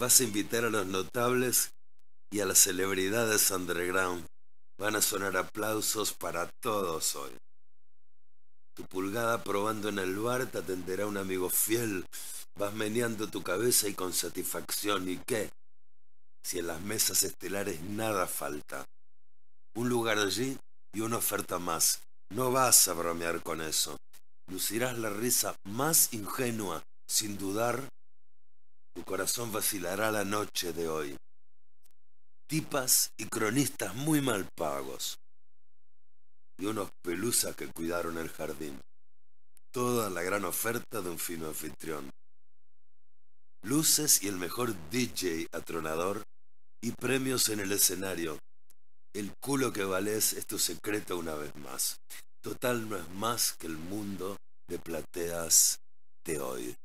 Vas a invitar a los notables y a las celebridades underground. Van a sonar aplausos para todos hoy. Tu pulgada probando en el bar te atenderá un amigo fiel. Vas meneando tu cabeza y con satisfacción. ¿Y qué? Si en las mesas estelares nada falta. Un lugar allí y una oferta más. No vas a bromear con eso. Lucirás la risa más ingenua, sin dudar tu corazón vacilará la noche de hoy. Tipas y cronistas muy mal pagos. Y unos pelusas que cuidaron el jardín. Toda la gran oferta de un fino anfitrión. Luces y el mejor DJ atronador. Y premios en el escenario. El culo que vales es tu secreto una vez más. Total no es más que el mundo de plateas de hoy.